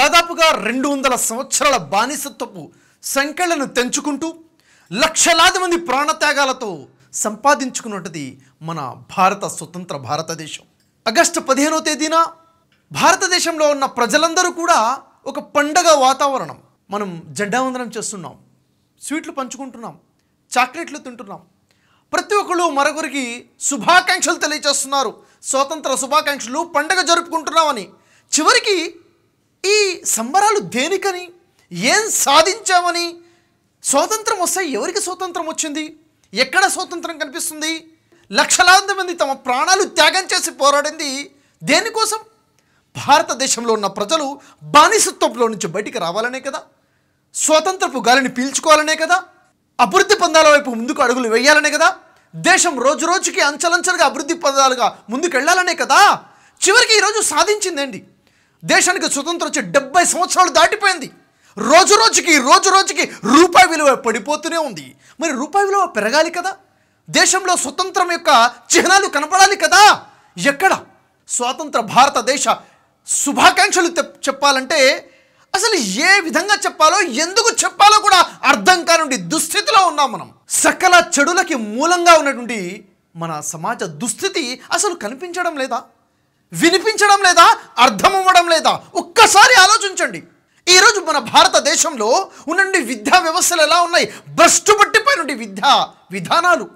దాదాపుగా రెండు వందల సంవత్సరాల బానిసత్వపు సంఖ్యలను తెంచుకుంటూ లక్షలాది మంది ప్రాణత్యాగాలతో సంపాదించుకున్నది మన భారత స్వతంత్ర భారతదేశం ఆగస్టు పదిహేనో తేదీన భారతదేశంలో ఉన్న ప్రజలందరూ కూడా ఒక పండగ వాతావరణం మనం జెండావందనం చేస్తున్నాం స్వీట్లు పంచుకుంటున్నాం చాక్లెట్లు తింటున్నాం ప్రతి ఒక్కరు మరొకరికి శుభాకాంక్షలు తెలియజేస్తున్నారు స్వతంత్ర శుభాకాంక్షలు పండగ జరుపుకుంటున్నామని చివరికి ఈ సంబరాలు దేనికని ఏం సాధించామని స్వాతంత్రం వస్తే ఎవరికి స్వాతంత్రం వచ్చింది ఎక్కడ స్వాతంత్రం కనిపిస్తుంది లక్షలాది మంది తమ ప్రాణాలు త్యాగం చేసి పోరాడింది దేనికోసం భారతదేశంలో ఉన్న ప్రజలు బానిసత్వంలో నుంచి బయటికి రావాలనే కదా స్వాతంత్రపు గాలిని పీల్చుకోవాలనే కదా అభివృద్ధి పొందాల వైపు ముందుకు అడుగులు వేయాలనే కదా దేశం రోజు రోజుకి అంచలంచలుగా అభివృద్ధి ముందుకు వెళ్ళాలనే కదా చివరికి ఈరోజు సాధించిందండి దేశానికి స్వతంత్రం వచ్చి డెబ్బై సంవత్సరాలు దాటిపోయింది రోజు రోజుకి రోజు రోజుకి రూపాయి విలువ పడిపోతూనే ఉంది మరి రూపాయి విలువ పెరగాలి కదా దేశంలో స్వతంత్రం యొక్క చిహ్నాలు కనపడాలి కదా ఎక్కడ స్వాతంత్ర భారతదేశ శుభాకాంక్షలు చెప్పాలంటే అసలు ఏ విధంగా చెప్పాలో ఎందుకు చెప్పాలో కూడా అర్థం కానుండి దుస్థితిలో ఉన్నాం మనం సకల చెడులకి మూలంగా ఉన్నటువంటి మన సమాజ దుస్థితి అసలు కనిపించడం లేదా వినిపించడం లేదా అర్థం అవ్వడం లేదా ఒక్కసారి ఆలోచించండి ఈరోజు మన భారతదేశంలో ఉన్నండి విద్యా వ్యవస్థలు ఎలా ఉన్నాయి భ్రష్టు పట్టిపోయినటువంటి విద్యా విధానాలు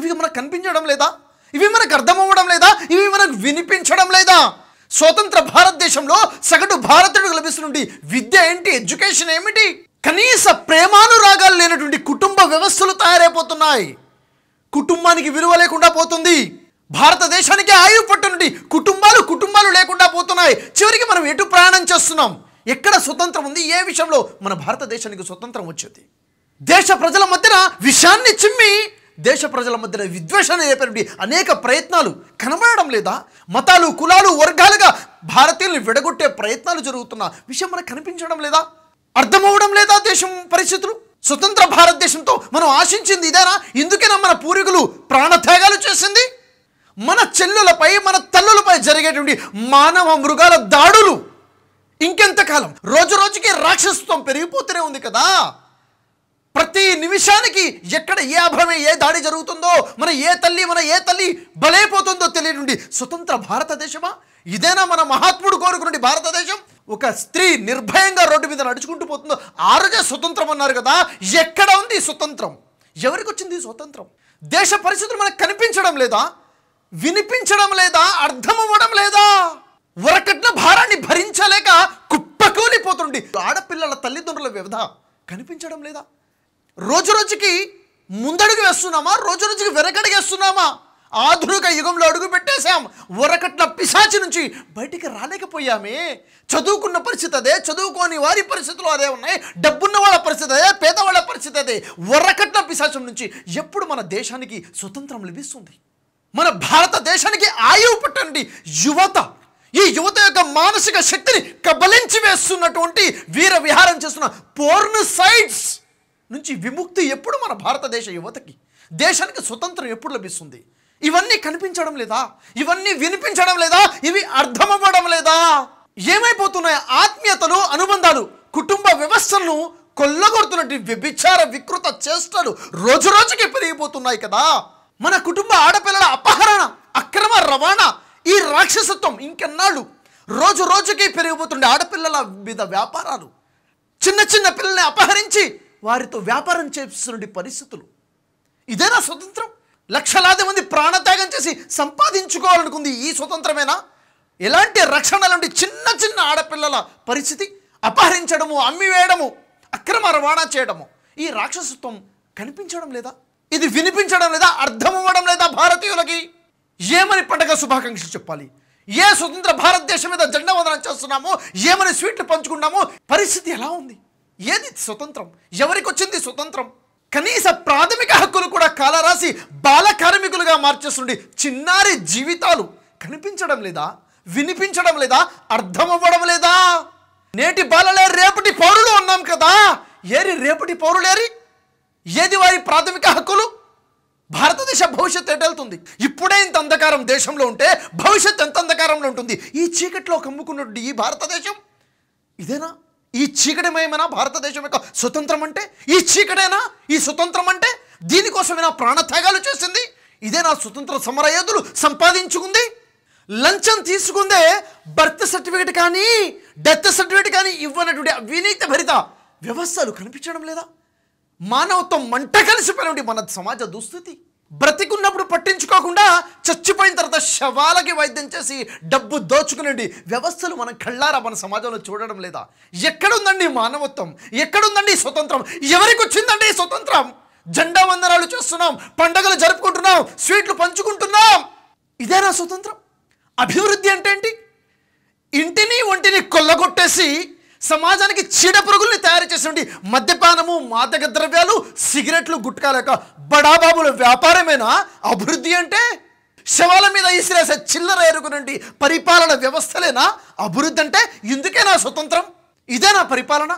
ఇవి మనకు కనిపించడం లేదా ఇవి మనకు అర్థమవ్వడం లేదా ఇవి మనకు వినిపించడం లేదా స్వతంత్ర భారతదేశంలో సగటు భారతీయుడికి లభిస్తున్నటువంటి విద్య ఏంటి ఎడ్యుకేషన్ ఏమిటి కనీస ప్రేమానురాగాలు లేనటువంటి కుటుంబ వ్యవస్థలు తయారైపోతున్నాయి కుటుంబానికి విలువ లేకుండా పోతుంది భారతదేశానికి ఆయువు పట్టు నుండి కుటుంబాలు కుటుంబాలు లేకుండా పోతున్నాయి చివరికి మనం ఎటు ప్రయాణం చేస్తున్నాం ఎక్కడ స్వతంత్రం ఉంది ఏ విషయంలో మన భారతదేశానికి స్వతంత్రం వచ్చింది దేశ ప్రజల మధ్యన విషాన్ని చిమ్మి దేశ ప్రజల మధ్యన విద్వేషాన్ని రేపేటువంటి అనేక ప్రయత్నాలు కనబడడం లేదా మతాలు కులాలు వర్గాలుగా భారతీయులను విడగొట్టే ప్రయత్నాలు జరుగుతున్న విషయం మనకు కనిపించడం లేదా అర్థమవడం లేదా దేశం పరిస్థితులు స్వతంత్ర భారతదేశంతో మనం ఆశించింది ఇదేనా ఇందుకేనా మన పూర్వీకులు ప్రాణత్యాగాలు చేసింది మన చెల్లులపై మన తల్లులపై జరిగేటువంటి మానవ మృగాల దాడులు ఇంకెంతకాలం రోజు రోజుకి రాక్షసత్వం పెరిగిపోతూనే ఉంది కదా ప్రతి నిమిషానికి ఎక్కడ ఏ అభ్రమే ఏ దాడి జరుగుతుందో మన ఏ తల్లి మన ఏ తల్లి బలైపోతుందో తెలియనుండి స్వతంత్ర భారతదేశమా ఇదేనా మన మహాత్ముడు కోరుకున్నది భారతదేశం ఒక స్త్రీ నిర్భయంగా రోడ్డు మీద నడుచుకుంటూ పోతుందో ఆరుగా స్వతంత్రం అన్నారు కదా ఎక్కడ ఉంది స్వతంత్రం ఎవరికి వచ్చింది స్వతంత్రం దేశ పరిస్థితులు మనకు కనిపించడం లేదా వినిపించడం లేదా అర్థమవ్వడం లేదా వరకట్న భారాన్ని భరించలేక కుప్పకూలిపోతుండి ఆడపిల్లల తల్లిదండ్రుల వ్యవధ కనిపించడం లేదా రోజు రోజుకి ముందడుగు వేస్తున్నామా రోజు రోజుకి వెనకడుగు వేస్తున్నామా ఆధునిక యుగంలో అడుగు పెట్టేశాం వరకట్ల పిశాచి నుంచి బయటికి రాలేకపోయామే చదువుకున్న పరిస్థితి అదే చదువుకోని వారి పరిస్థితులు అదే ఉన్నాయి డబ్బున్న వాళ్ళ పరిస్థితి అదే పేదవాళ్ళ పరిస్థితి అదే వరకట్ల పిశాచం నుంచి ఎప్పుడు మన దేశానికి స్వతంత్రం లభిస్తుంది మన భారతదేశానికి ఆయువు పట్టండి యువత ఈ యువత యొక్క మానసిక శక్తిని కబలించి వేస్తున్నటువంటి వీర విహారం చేస్తున్న పోర్న్ సైడ్స్ నుంచి విముక్తి ఎప్పుడు మన భారతదేశ యువతకి దేశానికి స్వతంత్రం ఎప్పుడు లభిస్తుంది ఇవన్నీ కనిపించడం లేదా ఇవన్నీ వినిపించడం లేదా ఇవి అర్థమవ్వడం లేదా ఏమైపోతున్నాయి ఆత్మీయతలు అనుబంధాలు కుటుంబ వ్యవస్థలను కొల్లగొడుతున్నటువంటి వ్యభిచార వికృత చేష్టలు రోజు రోజుకి పెరిగిపోతున్నాయి కదా మన కుటుంబ ఆడపిల్లల అపహరణ అక్రమ రవాణా ఈ రాక్షసత్వం ఇంకెన్నాళ్ళు రోజు రోజుకి పెరిగిపోతుండే ఆడపిల్లల మీద వ్యాపారాలు చిన్న చిన్న పిల్లల్ని అపహరించి వారితో వ్యాపారం చేస్తున్న పరిస్థితులు ఇదేనా స్వతంత్రం లక్షలాది మంది ప్రాణత్యాగం చేసి సంపాదించుకోవాలనుకుంది ఈ స్వతంత్రమేనా ఎలాంటి రక్షణ లాంటి చిన్న చిన్న ఆడపిల్లల పరిస్థితి అపహరించడము అమ్మివేయడము అక్రమ రవాణా చేయడము ఈ రాక్షసత్వం కనిపించడం లేదా ఇది వినిపించడం లేదా అర్థం అవ్వడం లేదా భారతీయులకి ఏమని పండగ శుభాకాంక్షలు చెప్పాలి ఏ స్వతంత్ర భారతదేశం మీద జెండా వందనం చేస్తున్నాము ఏమని స్వీట్లు పంచుకున్నాము పరిస్థితి ఎలా ఉంది ఏది స్వతంత్రం ఎవరికి వచ్చింది స్వతంత్రం కనీస ప్రాథమిక హక్కులు కూడా కాలరాసి బాల కార్మికులుగా మార్చేస్తుండి చిన్నారి జీవితాలు కనిపించడం లేదా వినిపించడం లేదా అర్థం అవ్వడం లేదా నేటి బాలలే రేపటి పౌరులు ఉన్నాం కదా ఏరి రేపటి పౌరులేరి ఏది వారి ప్రాథమిక హక్కులు భారతదేశ భవిష్యత్ ఎటెళ్తుంది ఇప్పుడే ఇంత అంధకారం దేశంలో ఉంటే భవిష్యత్ ఎంత అంధకారంలో ఉంటుంది ఈ చీకట్లో కమ్ముకున్నట్టు ఈ భారతదేశం ఇదేనా ఈ చీకటిమయమైనా భారతదేశం యొక్క స్వతంత్రం అంటే ఈ చీకటేనా ఈ స్వతంత్రం అంటే దీనికోసమైనా ప్రాణత్యాగాలు చేసింది ఇదే నా స్వతంత్ర సమరయోధులు సంపాదించుకుంది లంచం తీసుకుందే బర్త్ సర్టిఫికేట్ కానీ డెత్ సర్టిఫికేట్ కానీ ఇవ్వనటువంటి అవినీతి భరిత వ్యవస్థలు కనిపించడం లేదా మానవత్వం మంట కలిసిపోయినటువంటి మన సమాజ దుస్థితి బ్రతికున్నప్పుడు పట్టించుకోకుండా చచ్చిపోయిన తర్వాత శవాలకి వైద్యం చేసి డబ్బు దోచుకునేది వ్యవస్థలు మనం కళ్ళారా మన సమాజంలో చూడడం లేదా ఎక్కడుందండి మానవత్వం ఎక్కడుందండి స్వతంత్రం ఎవరికి వచ్చిందండి స్వతంత్రం జెండా వందనాలు చేస్తున్నాం పండగలు జరుపుకుంటున్నాం స్వీట్లు పంచుకుంటున్నాం ఇదేనా స్వతంత్రం అభివృద్ధి అంటే ఏంటి ఇంటిని ఒంటిని కొల్లగొట్టేసి సమాజానికి చీడ పురుగుల్ని తయారు చేసినటువంటి మద్యపానము మాదక ద్రవ్యాలు సిగరెట్లు గుట్కాల యొక్క బడాబాబుల వ్యాపారమేనా అభివృద్ధి అంటే శవాల మీద ఇసిరేసే చిల్లర ఎరుగునండి పరిపాలన వ్యవస్థలేనా అభివృద్ధి అంటే ఇందుకేనా స్వతంత్రం ఇదేనా పరిపాలన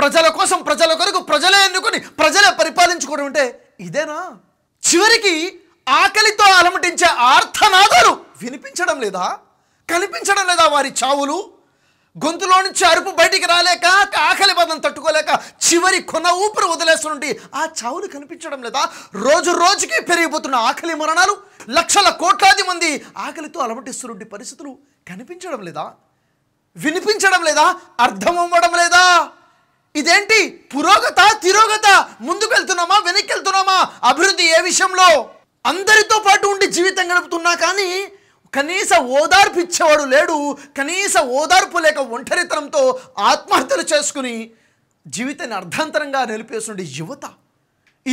ప్రజల కోసం ప్రజల కొరకు ప్రజలే ఎన్నుకొని ప్రజలే పరిపాలించుకోవడం అంటే ఇదేనా చివరికి ఆకలితో అలమటించే ఆర్థనాదాలు వినిపించడం లేదా కనిపించడం లేదా వారి చావులు గొంతులో నుంచి అరుపు బయటికి రాలేక ఆకలి బదం తట్టుకోలేక చివరి కొన ఊపిరి వదిలేస్తుంటే ఆ చావులు కనిపించడం లేదా రోజు రోజుకి పెరిగిపోతున్న ఆకలి మరణాలు లక్షల కోట్లాది మంది ఆకలితో అలమటిస్తున్న పరిస్థితులు కనిపించడం లేదా వినిపించడం లేదా అర్థం అవ్వడం లేదా ఇదేంటి పురోగత తిరోగత ముందుకు వెళ్తున్నామా వెనక్కి వెళ్తున్నామా అభివృద్ధి ఏ విషయంలో అందరితో పాటు ఉండి జీవితం గడుపుతున్నా కానీ కనీస ఓదార్పు ఇచ్చేవాడు లేడు కనీస ఓదార్పు లేక ఒంటరితనంతో ఆత్మహత్యలు చేసుకుని జీవితాన్ని అర్థాంతరంగా నిలిపేసిన యువత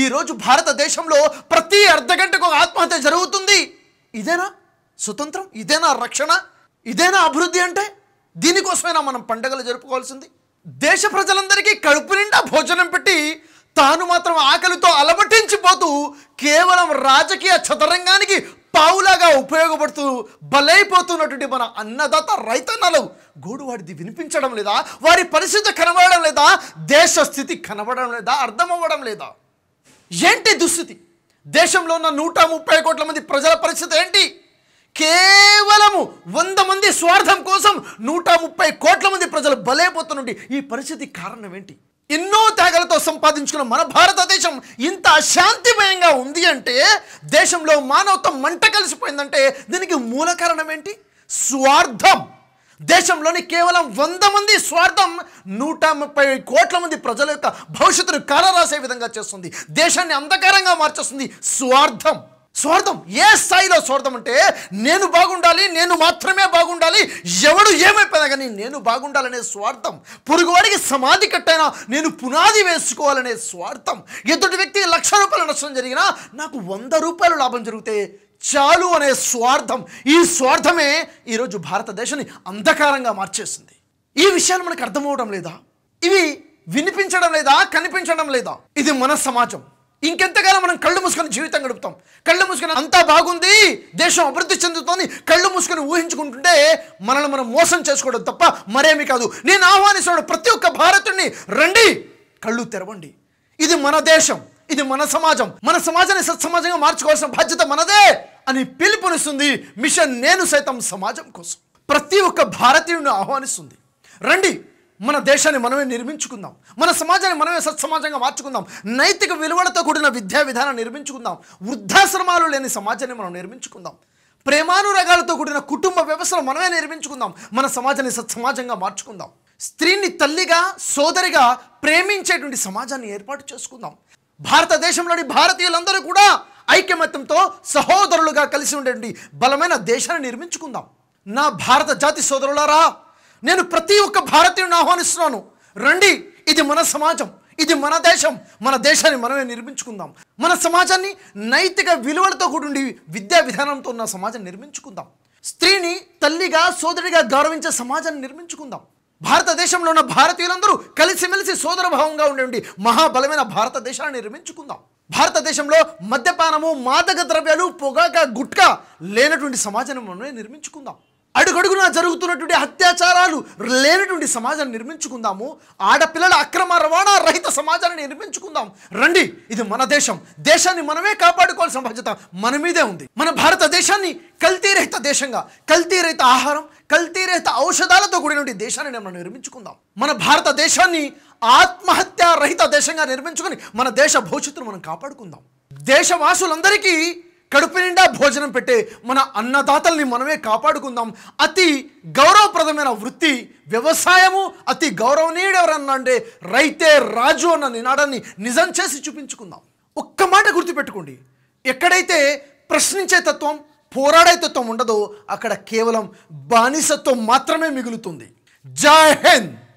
ఈరోజు భారతదేశంలో ప్రతి అర్ధ గంటకు ఆత్మహత్య జరుగుతుంది ఇదేనా స్వతంత్రం ఇదేనా రక్షణ ఇదేనా అభివృద్ధి అంటే దీనికోసమైనా మనం పండుగలు జరుపుకోవాల్సింది దేశ ప్రజలందరికీ కడుపు నిండా భోజనం పెట్టి తాను మాత్రం ఆకలితో అలమటించిపోతూ కేవలం రాజకీయ చదరంగానికి పావులాగా ఉపయోగపడుతూ బలైపోతున్నటువంటి మన అన్నదాత రైతన్నలు గోడు వాడిది వినిపించడం లేదా వారి పరిస్థితి కనబడడం లేదా దేశ స్థితి కనబడడం లేదా అర్థమవ్వడం లేదా ఏంటి దుస్థితి దేశంలో ఉన్న నూట ముప్పై కోట్ల మంది ప్రజల పరిస్థితి ఏంటి కేవలము వంద మంది స్వార్థం కోసం నూట ముప్పై కోట్ల మంది ప్రజలు బలైపోతున్నట్టు ఈ పరిస్థితి కారణం ఏంటి ఎన్నో త్యాగాలతో సంపాదించుకున్న మన భారతదేశం ఇంత అశాంతిమయంగా ఉంది అంటే దేశంలో మానవత్వం మంట కలిసిపోయిందంటే దీనికి మూల కారణం ఏంటి స్వార్థం దేశంలోని కేవలం వంద మంది స్వార్థం నూట ముప్పై కోట్ల మంది ప్రజల యొక్క భవిష్యత్తును కాలరాసే విధంగా చేస్తుంది దేశాన్ని అంధకారంగా మార్చేస్తుంది స్వార్థం స్వార్థం ఏ స్థాయిలో స్వార్థం అంటే నేను బాగుండాలి నేను మాత్రమే బాగుండాలి ఎవడు ఏమైపోయినా కానీ నేను బాగుండాలనే స్వార్థం పొరుగువాడికి సమాధి కట్టైనా నేను పునాది వేసుకోవాలనే స్వార్థం ఎదుటి వ్యక్తి లక్ష రూపాయలు నష్టం జరిగినా నాకు వంద రూపాయలు లాభం జరిగితే చాలు అనే స్వార్థం ఈ స్వార్థమే ఈరోజు భారతదేశాన్ని అంధకారంగా మార్చేసింది ఈ విషయాలు మనకు అర్థమవడం లేదా ఇవి వినిపించడం లేదా కనిపించడం లేదా ఇది మన సమాజం ఇంకెంతగానో మనం కళ్ళు మూసుకొని జీవితం గడుపుతాం కళ్ళు మూసుకొని అంతా బాగుంది దేశం అభివృద్ధి చెందుతోంది కళ్ళు మూసుకొని ఊహించుకుంటుంటే మనల్ని మనం మోసం చేసుకోవడం తప్ప మరేమీ కాదు నేను ఆహ్వానిస్తున్నాడు ప్రతి ఒక్క భారతుడిని రండి కళ్ళు తెరవండి ఇది మన దేశం ఇది మన సమాజం మన సమాజాన్ని సత్సమాజంగా మార్చుకోవాల్సిన బాధ్యత మనదే అని పిలుపునిస్తుంది మిషన్ నేను సైతం సమాజం కోసం ప్రతి ఒక్క భారతీయుడిని ఆహ్వానిస్తుంది రండి మన దేశాన్ని మనమే నిర్మించుకుందాం మన సమాజాన్ని మనమే సత్సమాజంగా మార్చుకుందాం నైతిక విలువలతో కూడిన విద్యా విధానం నిర్మించుకుందాం వృద్ధాశ్రమాలు లేని సమాజాన్ని మనం నిర్మించుకుందాం ప్రేమానురాగాలతో కూడిన కుటుంబ వ్యవస్థను మనమే నిర్మించుకుందాం మన సమాజాన్ని సత్సమాజంగా మార్చుకుందాం స్త్రీని తల్లిగా సోదరిగా ప్రేమించేటువంటి సమాజాన్ని ఏర్పాటు చేసుకుందాం భారతదేశంలోని భారతీయులందరూ కూడా ఐక్యమత్యంతో సహోదరులుగా కలిసి ఉండేటువంటి బలమైన దేశాన్ని నిర్మించుకుందాం నా భారత జాతి సోదరులారా నేను ప్రతి ఒక్క భారతీయుని ఆహ్వానిస్తున్నాను రండి ఇది మన సమాజం ఇది మన దేశం మన దేశాన్ని మనమే నిర్మించుకుందాం మన సమాజాన్ని నైతిక విలువలతో కూడి విద్యా విధానంతో ఉన్న సమాజం నిర్మించుకుందాం స్త్రీని తల్లిగా సోదరిగా గౌరవించే సమాజాన్ని నిర్మించుకుందాం భారతదేశంలో ఉన్న భారతీయులందరూ కలిసిమెలిసి సోదరభావంగా ఉండండి మహాబలమైన భారతదేశాన్ని నిర్మించుకుందాం భారతదేశంలో మద్యపానము మాదక ద్రవ్యాలు పొగాక గుట్కా లేనటువంటి సమాజాన్ని మనమే నిర్మించుకుందాం అడుగడుగునా జరుగుతున్నటువంటి అత్యాచారాలు లేనటువంటి సమాజాన్ని నిర్మించుకుందాము ఆడపిల్లల అక్రమ రవాణా రహిత సమాజాన్ని నిర్మించుకుందాం రండి ఇది మన దేశం దేశాన్ని మనమే కాపాడుకోవాల్సిన బాధ్యత మన మీదే ఉంది మన భారతదేశాన్ని కల్తీ రహిత దేశంగా కల్తీ రహిత ఆహారం కల్తీ రహిత ఔషధాలతో కూడినటువంటి దేశాన్ని మనం నిర్మించుకుందాం మన భారతదేశాన్ని ఆత్మహత్యా రహిత దేశంగా నిర్మించుకొని మన దేశ భవిష్యత్తును మనం కాపాడుకుందాం దేశవాసులందరికీ కడుపు నిండా భోజనం పెట్టే మన అన్నదాతల్ని మనమే కాపాడుకుందాం అతి గౌరవప్రదమైన వృత్తి వ్యవసాయము అతి గౌరవనీయుడు ఎవరన్నా అంటే రైతే రాజు అన్న నినాడాన్ని నిజం చేసి చూపించుకుందాం ఒక్క మాట గుర్తుపెట్టుకోండి ఎక్కడైతే ప్రశ్నించే తత్వం పోరాడే తత్వం ఉండదో అక్కడ కేవలం బానిసత్వం మాత్రమే మిగులుతుంది జై హింద్